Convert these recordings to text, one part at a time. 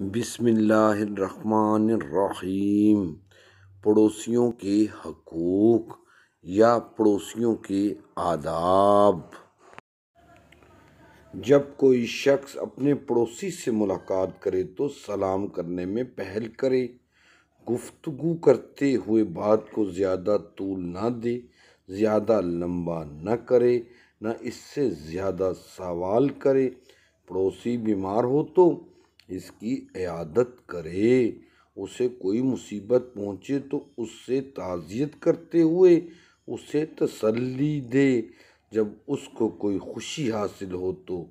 बिसमीम पड़ोसियों के हकूक़ या पड़ोसियों के आदाब जब कोई शख्स अपने पड़ोसी से मुलाकात करे तो सलाम करने में पहल करे गुफ्तगु करते हुए बात को ज़्यादा तूल ना दे ज़्यादा लंबा न करे ना इससे ज़्यादा सवाल करे पड़ोसी बीमार हो तो इसकी अयादत करे उसे कोई मुसीबत पहुँचे तो उससे ताज़ियत करते हुए उसे तसल्ली दे जब उसको कोई खुशी हासिल हो तो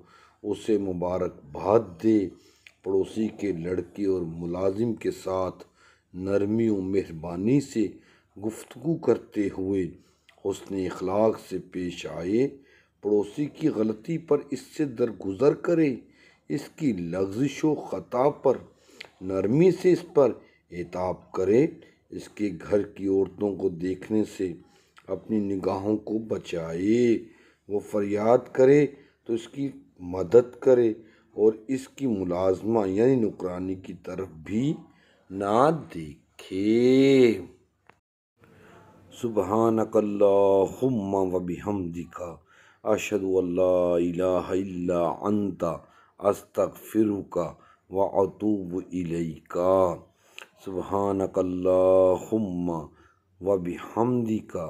उसे मुबारकबाद दे पड़ोसी के लड़के और मुलाजिम के साथ नरमी और मेहरबानी से गुफ्तु करते हुए उसने अखलाक से पेश आए पड़ोसी की गलती पर इससे दरगुजर करे इसकी लग्जिश ख़ता पर नरमी से इस पर एताब करें इसके घर की औरतों को देखने से अपनी निगाहों को बचाए वो फरियाद करे तो इसकी मदद करे और इसकी मुलाजमा यानी नुकरानी की तरफ भी ना देखे सुबह नकल्ला वबी हम दिखा अशद अल्लाह अंता अस्तफ़िरुका फिर का व अतूब इलैका सुबहानकल्लाहुम्मा व बिहमदिका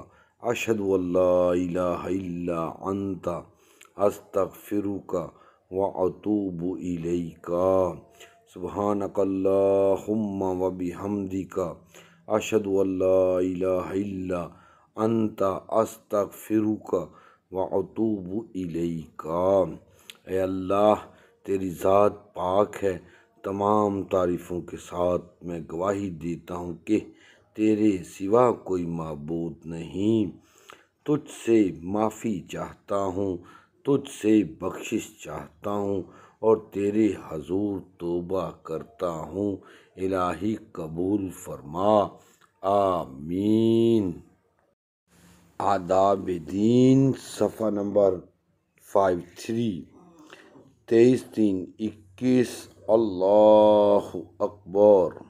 अशद अंता अस्तक फिर का व अतूब इलैका सुबहानकल्लाहुम्मा व बिहमदिका अशद अंता अस्तक फिर का व अतूब इलैका अल्लाह तेरी ज़ात पाक है तमाम तारीफ़ों के साथ मैं गवाही देता हूँ कि तेरे सिवा कोई मबूद नहीं तुझसे माफ़ी चाहता हूँ तुझसे बख्शिश चाहता हूँ और तेरे हजूर तोबा करता हूँ इलाही कबूल फरमा आमीन आदाब दीन सफ़ा नंबर फाइव थ्री تيستين تین الله اكبر